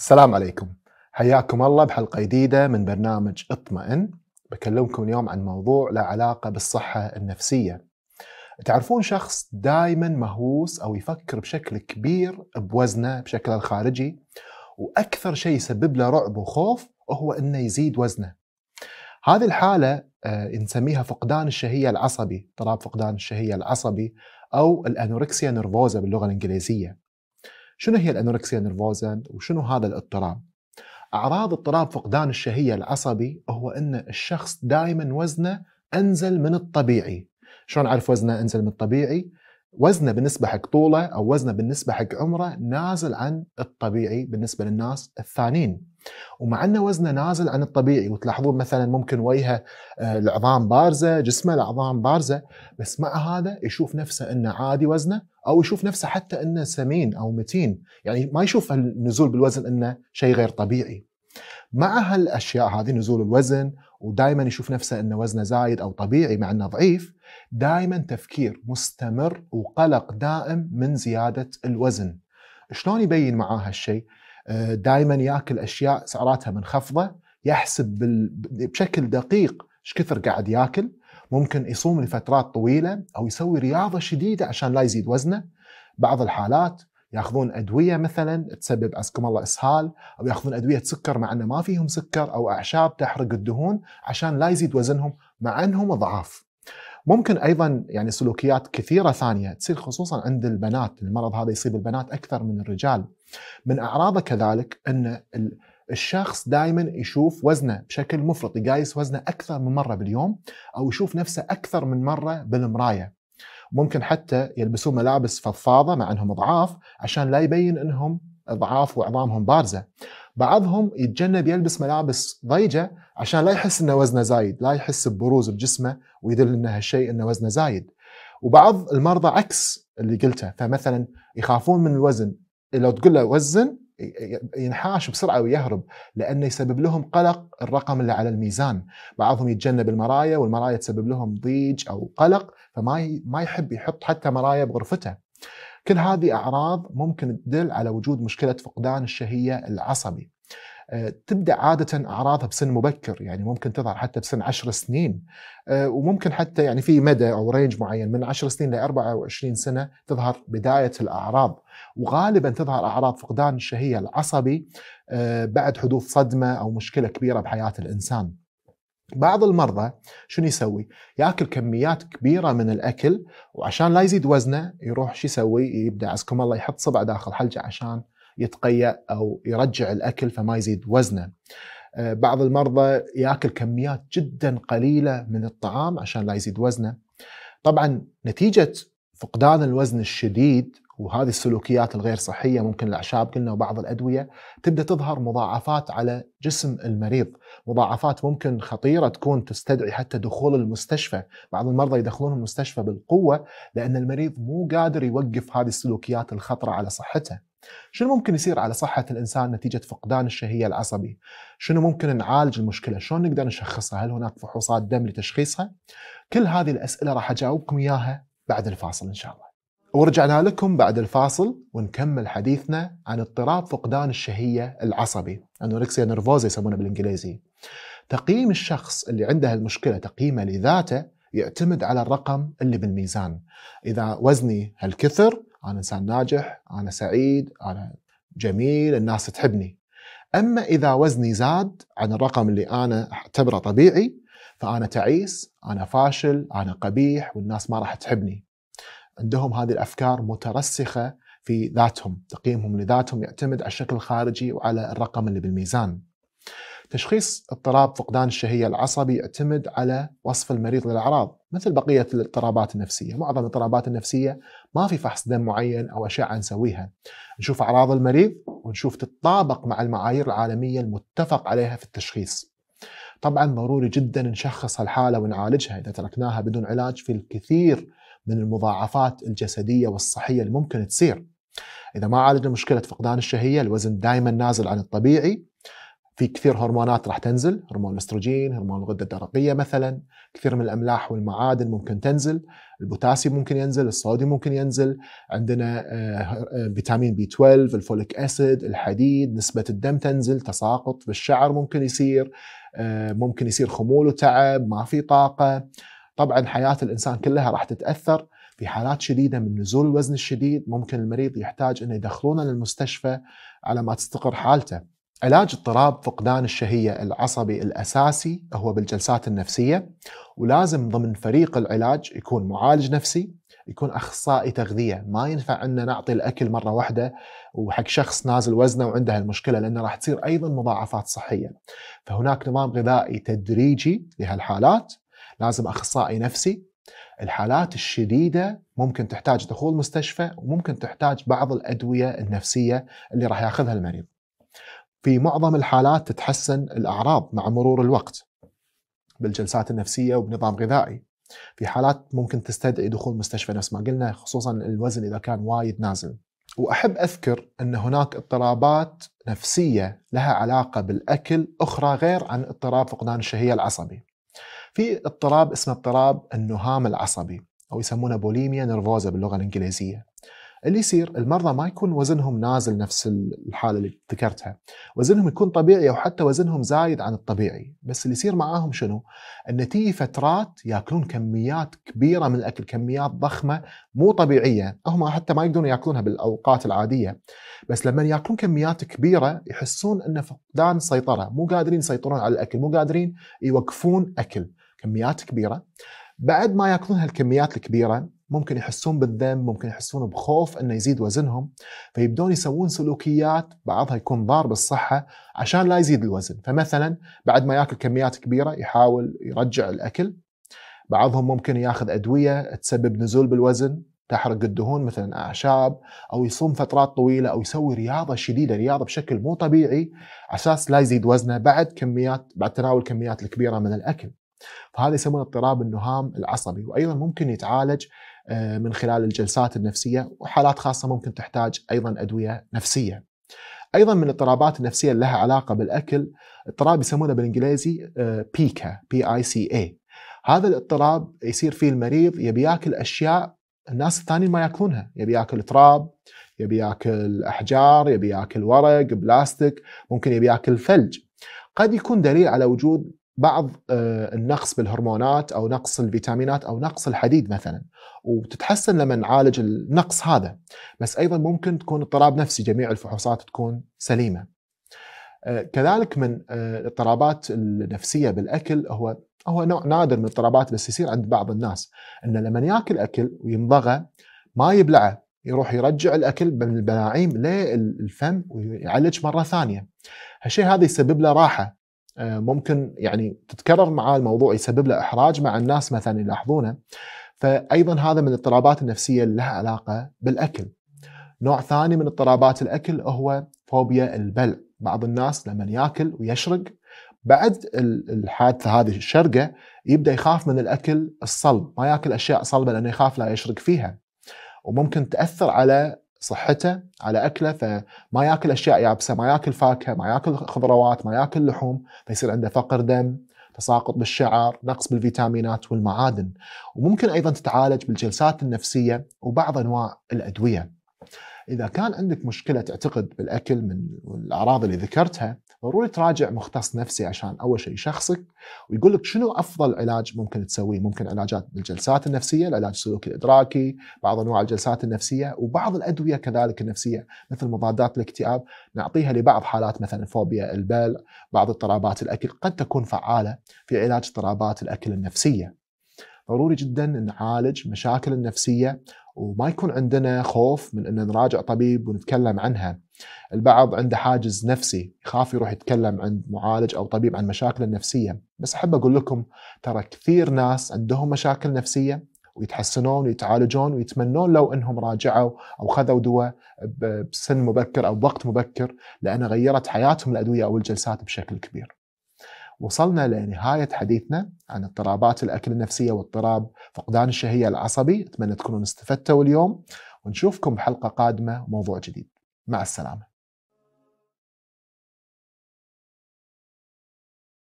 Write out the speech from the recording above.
السلام عليكم حياكم الله بحلقة جديدة من برنامج اطمئن بكلمكم اليوم عن موضوع له علاقة بالصحة النفسية تعرفون شخص دائما مهووس أو يفكر بشكل كبير بوزنه بشكله الخارجي وأكثر شيء يسبب له رعب وخوف هو أنه يزيد وزنه هذه الحالة آه، نسميها فقدان الشهية العصبي اضطراب فقدان الشهية العصبي أو الأنوركسيا نرفوزا باللغة الإنجليزية شنو هي الانوركسيا نيرفوزا وشنو هذا الاضطراب اعراض اضطراب فقدان الشهيه العصبي هو ان الشخص دائما وزنه انزل من الطبيعي شلون اعرف وزنه انزل من الطبيعي وزنه بالنسبه حق طوله او وزنه بالنسبه حق عمره نازل عن الطبيعي بالنسبه للناس الثانيين ومع أن وزنه نازل عن الطبيعي وتلاحظون مثلا ممكن وجهه آه، العظام بارزة جسمه العظام بارزة بس مع هذا يشوف نفسه أنه عادي وزنه أو يشوف نفسه حتى أنه سمين أو متين يعني ما يشوف النزول بالوزن أنه شيء غير طبيعي مع هالاشياء هذه نزول الوزن ودائما يشوف نفسه انه وزنه زايد او طبيعي مع انه ضعيف دائما تفكير مستمر وقلق دائم من زياده الوزن شلون يبين معاه هالشيء آه، دائما ياكل اشياء سعراتها منخفضه يحسب بشكل دقيق ايش كثر قاعد ياكل ممكن يصوم لفترات طويله او يسوي رياضه شديده عشان لا يزيد وزنه بعض الحالات ياخذون ادويه مثلا تسبب عزكم الله اسهال او ياخذون ادويه سكر مع انه ما فيهم سكر او اعشاب تحرق الدهون عشان لا يزيد وزنهم مع انهم ضعاف ممكن ايضا يعني سلوكيات كثيره ثانيه تصير خصوصا عند البنات، المرض هذا يصيب البنات اكثر من الرجال. من اعراضه كذلك ان الشخص دائما يشوف وزنه بشكل مفرط، يقايس وزنه اكثر من مره باليوم او يشوف نفسه اكثر من مره بالمرايه. ممكن حتى يلبسون ملابس فضفاضه مع انهم ضعاف عشان لا يبين انهم ضعاف وعظامهم بارزه بعضهم يتجنب يلبس ملابس ضيجه عشان لا يحس انه وزنه زايد، لا يحس ببروز بجسمه ويدل ان هالشيء انه وزنه زايد. وبعض المرضى عكس اللي قلته، فمثلا يخافون من الوزن، لو تقول له وزن ينحاش بسرعه ويهرب لانه يسبب لهم قلق الرقم اللي على الميزان، بعضهم يتجنب المرايا والمرايا تسبب لهم ضيج او قلق فما ما يحب يحط حتى مرايا بغرفته. كل هذه أعراض ممكن تدل على وجود مشكلة فقدان الشهية العصبي آه، تبدا عاده اعراضها بسن مبكر يعني ممكن تظهر حتى بسن 10 سنين آه، وممكن حتى يعني في مدى او رينج معين من 10 سنين ل 24 سنه تظهر بدايه الاعراض وغالبا تظهر اعراض فقدان الشهيه العصبي آه، بعد حدوث صدمه او مشكله كبيره بحياه الانسان بعض المرضى شنو يسوي؟ ياكل كميات كبيره من الاكل وعشان لا يزيد وزنه يروح شو يسوي؟ يبدا عزكم الله يحط صبع داخل حلجه عشان يتقيأ او يرجع الاكل فما يزيد وزنه. آه، بعض المرضى ياكل كميات جدا قليله من الطعام عشان لا يزيد وزنه. طبعا نتيجه فقدان الوزن الشديد وهذه السلوكيات الغير صحية ممكن الأعشاب قلنا وبعض الأدوية تبدأ تظهر مضاعفات على جسم المريض مضاعفات ممكن خطيرة تكون تستدعي حتى دخول المستشفى بعض المرضى يدخلون المستشفى بالقوة لأن المريض مو قادر يوقف هذه السلوكيات الخطرة على صحته شنو ممكن يصير على صحة الإنسان نتيجة فقدان الشهية العصبي؟ شنو ممكن نعالج المشكلة؟ شلون نقدر نشخصها؟ هل هناك فحوصات دم لتشخيصها؟ كل هذه الأسئلة راح أجاوبكم إياها بعد الفاصل إن شاء الله ورجعنا لكم بعد الفاصل ونكمل حديثنا عن اضطراب فقدان الشهية العصبي أنوركسيا نرفوزا يسمونه بالإنجليزي تقييم الشخص اللي عنده المشكلة تقييمه لذاته يعتمد على الرقم اللي بالميزان إذا وزني هالكثر أنا إنسان ناجح أنا سعيد أنا جميل الناس تحبني أما إذا وزني زاد عن الرقم اللي أنا أعتبره طبيعي فأنا تعيس أنا فاشل أنا قبيح والناس ما راح تحبني عندهم هذه الافكار مترسخه في ذاتهم، تقييمهم لذاتهم يعتمد على الشكل الخارجي وعلى الرقم اللي بالميزان. تشخيص اضطراب فقدان الشهيه العصبي يعتمد على وصف المريض للاعراض مثل بقيه الاضطرابات النفسيه، معظم الاضطرابات النفسيه ما في فحص دم معين او اشعه نسويها. نشوف اعراض المريض ونشوف تتطابق مع المعايير العالميه المتفق عليها في التشخيص. طبعا ضروري جدا نشخص الحاله ونعالجها اذا تركناها بدون علاج في الكثير من المضاعفات الجسديه والصحيه اللي ممكن تصير. اذا ما عالجنا مشكله فقدان الشهيه، الوزن دائما نازل عن الطبيعي، في كثير هرمونات راح تنزل، هرمون الاستروجين، هرمون الغده الدرقيه مثلا، كثير من الاملاح والمعادن ممكن تنزل، البوتاسيوم ممكن ينزل، الصوديوم ممكن ينزل، عندنا آه، آه، فيتامين بي 12، الفوليك اسيد، الحديد، نسبه الدم تنزل، تساقط بالشعر ممكن يصير، آه، ممكن يصير خمول وتعب، ما في طاقه، طبعا حياة الإنسان كلها راح تتأثر في حالات شديدة من نزول الوزن الشديد ممكن المريض يحتاج أنه يدخلونه للمستشفى على ما تستقر حالته علاج اضطراب فقدان الشهية العصبي الأساسي هو بالجلسات النفسية ولازم ضمن فريق العلاج يكون معالج نفسي يكون اخصائي تغذيه ما ينفع ان نعطي الاكل مره واحده وحق شخص نازل وزنه وعنده المشكله لانه راح تصير ايضا مضاعفات صحيه فهناك نظام غذائي تدريجي لهالحالات لازم اخصائي نفسي الحالات الشديده ممكن تحتاج دخول مستشفى وممكن تحتاج بعض الادويه النفسيه اللي راح ياخذها المريض في معظم الحالات تتحسن الاعراض مع مرور الوقت بالجلسات النفسيه وبنظام غذائي في حالات ممكن تستدعي دخول مستشفى نفس ما قلنا خصوصا الوزن اذا كان وايد نازل واحب اذكر ان هناك اضطرابات نفسيه لها علاقه بالاكل اخرى غير عن اضطراب فقدان الشهيه العصبي في اضطراب اسمه اضطراب النهام العصبي او يسمونه بوليميا نرفوزا باللغه الانجليزيه اللي يصير المرضى ما يكون وزنهم نازل نفس الحاله اللي ذكرتها وزنهم يكون طبيعي او حتى وزنهم زايد عن الطبيعي بس اللي يصير معاهم شنو ان تيجي فترات ياكلون كميات كبيره من الاكل كميات ضخمه مو طبيعيه هم حتى ما يقدرون ياكلونها بالاوقات العاديه بس لما ياكلون كميات كبيره يحسون ان فقدان سيطره مو قادرين يسيطرون على الاكل مو قادرين يوقفون اكل كميات كبيره بعد ما ياكلون هالكميات الكبيره ممكن يحسون بالذنب ممكن يحسون بخوف انه يزيد وزنهم فيبدون يسوون سلوكيات بعضها يكون ضار بالصحه عشان لا يزيد الوزن فمثلا بعد ما ياكل كميات كبيره يحاول يرجع الاكل بعضهم ممكن ياخذ ادويه تسبب نزول بالوزن تحرق الدهون مثلا اعشاب او يصوم فترات طويله او يسوي رياضه شديده رياضه بشكل مو طبيعي على اساس لا يزيد وزنه بعد كميات بعد تناول كميات الكبيره من الاكل فهذا يسمونه اضطراب النهام العصبي وايضا ممكن يتعالج آه، من خلال الجلسات النفسيه وحالات خاصه ممكن تحتاج ايضا ادويه نفسيه. ايضا من الاضطرابات النفسيه اللي لها علاقه بالاكل اضطراب يسمونه بالانجليزي بيكا بي اي سي اي. هذا الاضطراب يصير فيه المريض يبي ياكل اشياء الناس الثانيين ما ياكلونها، يبي ياكل تراب، يبي ياكل احجار، يبي ياكل ورق، بلاستيك، ممكن يبي ياكل ثلج. قد يكون دليل على وجود بعض آه، النقص بالهرمونات او نقص الفيتامينات او نقص الحديد مثلا وتتحسن لما نعالج النقص هذا بس ايضا ممكن تكون اضطراب نفسي جميع الفحوصات تكون سليمه آه، كذلك من آه، الاضطرابات النفسيه بالاكل هو هو نوع نادر من الاضطرابات بس يصير عند بعض الناس انه لما ياكل اكل ويمضغه ما يبلعه يروح يرجع الاكل من البلاعيم للفم ويعالج مره ثانيه. هالشيء هذا يسبب له راحه آه، ممكن يعني تتكرر معاه الموضوع يسبب له احراج مع الناس مثلا يلاحظونه فايضا هذا من الاضطرابات النفسيه اللي لها علاقه بالاكل. نوع ثاني من اضطرابات الاكل هو فوبيا البلع، بعض الناس لما ياكل ويشرق بعد الحادثه هذه الشرقه يبدا يخاف من الاكل الصلب، ما ياكل اشياء صلبه لانه يخاف لا يشرق فيها. وممكن تاثر على صحته على اكله فما ياكل اشياء يابسه، ما ياكل فاكهه، ما ياكل خضروات، ما ياكل لحوم، فيصير عنده فقر دم، تساقط بالشعر، نقص بالفيتامينات والمعادن، وممكن ايضا تتعالج بالجلسات النفسيه وبعض انواع الادويه. اذا كان عندك مشكله تعتقد بالاكل من الاعراض اللي ذكرتها ضروري تراجع مختص نفسي عشان اول شيء يشخصك ويقول لك شنو افضل علاج ممكن تسويه ممكن علاجات بالجلسات النفسيه العلاج السلوكي الادراكي بعض انواع الجلسات النفسيه وبعض الادويه كذلك النفسيه مثل مضادات الاكتئاب نعطيها لبعض حالات مثلا فوبيا البال بعض اضطرابات الاكل قد تكون فعاله في علاج اضطرابات الاكل النفسيه ضروري جدا نعالج مشاكل النفسية وما يكون عندنا خوف من ان نراجع طبيب ونتكلم عنها. البعض عنده حاجز نفسي يخاف يروح يتكلم عند معالج او طبيب عن مشاكله النفسيه، بس احب اقول لكم ترى كثير ناس عندهم مشاكل نفسيه ويتحسنون ويتعالجون ويتمنون لو انهم راجعوا او خذوا دواء بسن مبكر او بوقت مبكر لان غيرت حياتهم الادويه او الجلسات بشكل كبير. وصلنا لنهاية حديثنا عن اضطرابات الأكل النفسية واضطراب فقدان الشهية العصبي أتمنى تكونوا استفدتوا اليوم ونشوفكم بحلقة قادمة وموضوع جديد مع السلامة